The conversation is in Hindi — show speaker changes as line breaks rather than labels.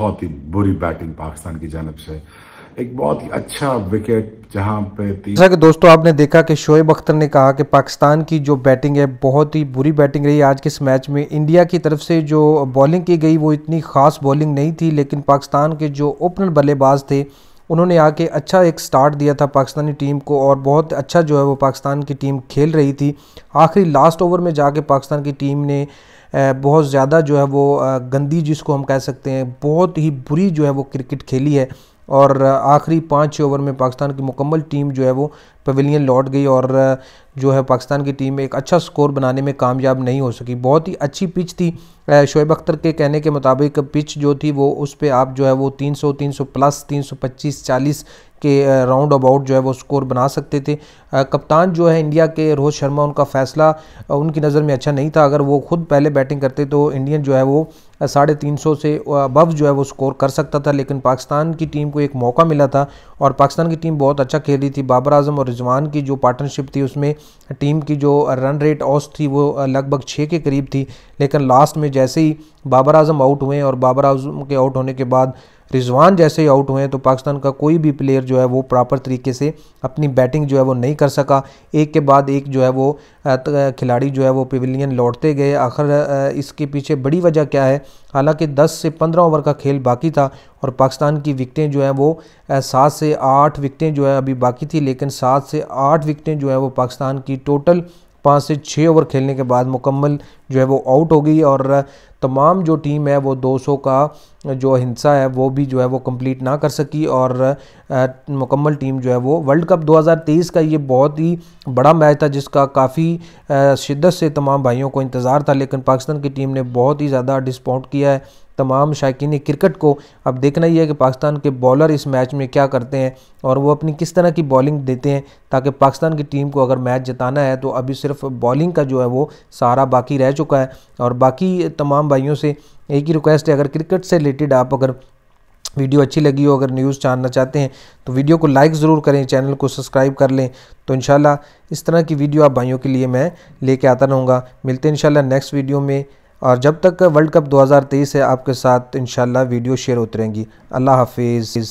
बहुत ही बुरी बैटिंग पाकिस्तान की जानब से एक बहुत ही अच्छा विकेट जहां पे जैसा कि दोस्तों आपने देखा कि शोएब अख्तर ने कहा कि पाकिस्तान की जो बैटिंग है बहुत ही बुरी बैटिंग रही आज के इस मैच में इंडिया की तरफ से जो बॉलिंग की गई वो इतनी ख़ास बॉलिंग नहीं थी लेकिन पाकिस्तान के जो ओपनर बल्लेबाज थे उन्होंने आके अच्छा एक स्टार्ट दिया था पाकिस्तानी टीम को और बहुत अच्छा जो है वो पाकिस्तान की टीम खेल रही थी आखिरी लास्ट ओवर में जाके पाकिस्तान की टीम ने बहुत ज़्यादा जो है वो गंदी जिसको हम कह सकते हैं बहुत ही बुरी जो है वो क्रिकेट खेली है और आखिरी पाँच ओवर में पाकिस्तान की मुकम्मल टीम जो है वो पवेलियन लौट गई और जो है पाकिस्तान की टीम एक अच्छा स्कोर बनाने में कामयाब नहीं हो सकी बहुत ही अच्छी पिच थी शोएब अख्तर के कहने के मुताबिक पिच जो थी वो उस पर आप जो है वो 300 300 प्लस 325 40 के राउंड अबाउट जो है वो स्कोर बना सकते थे कप्तान जो है इंडिया के रोहित शर्मा उनका फैसला उनकी नज़र में अच्छा नहीं था अगर वो खुद पहले बैटिंग करते तो इंडियन जो है वो साढ़े तीन सौ से अबव जो है वो स्कोर कर सकता था लेकिन पाकिस्तान की टीम को एक मौका मिला था और पाकिस्तान की टीम बहुत अच्छा खेल रही थी बाबर आजम और रिजवान की जो पार्टनरशिप थी उसमें टीम की जो रन रेट औस थी वो लगभग छः के करीब थी लेकिन लास्ट में जैसे ही बाबर आजम आउट हुए और बाबर आजम के आउट होने के बाद रिजवान जैसे ही आउट हुए तो पाकिस्तान का कोई भी प्लेयर जो है वो प्रॉपर तरीके से अपनी बैटिंग जो है वो नहीं कर सका एक के बाद एक जो है वो खिलाड़ी जो है वो पिविलियन लौटते गए आखिर इसके पीछे बड़ी वजह क्या है हालांकि 10 से 15 ओवर का खेल बाकी था और पाकिस्तान की विकटें जो हैं वो सात से आठ विकटें जो है अभी बाकी थी लेकिन सात से आठ विकटें जो हैं वो पाकिस्तान की टोटल पाँच से छः ओवर खेलने के बाद मुकम्मल जो है वो आउट हो गई और तमाम जो टीम है वो 200 का जो हिंसा है वो भी जो है वो कंप्लीट ना कर सकी और मुकम्मल टीम जो है वो वर्ल्ड कप 2023 का ये बहुत ही बड़ा मैच था जिसका काफ़ी शिद्दत से तमाम भाइयों को इंतज़ार था लेकिन पाकिस्तान की टीम ने बहुत ही ज़्यादा डिस्पाउंट किया है तमाम शायकीन क्रिकेट को अब देखना ही है कि पाकिस्तान के बॉलर इस मैच में क्या करते हैं और वो अपनी किस तरह की बॉलिंग देते हैं ताकि पाकिस्तान की टीम को अगर मैच जिताना है तो अभी सिर्फ बॉलिंग का जो है वो सहारा बाकी रह चुका है और बाकी तमाम तमाम भाइयों से एक ही रिक्वेस्ट है अगर क्रिकेट से रिलेटेड आप अगर वीडियो अच्छी लगी हो अगर न्यूज़ जानना चाहते हैं तो वीडियो को लाइक ज़रूर करें चैनल को सब्सक्राइब कर लें तो इन इस तरह की वीडियो आप भाइयों के लिए मैं लेके आता रहूँगा मिलते हैं इन नेक्स्ट वीडियो में और जब तक वर्ल्ड कप 2023 है आपके साथ इन वीडियो शेयर होती रहेंगी अल्लाह हाफिज़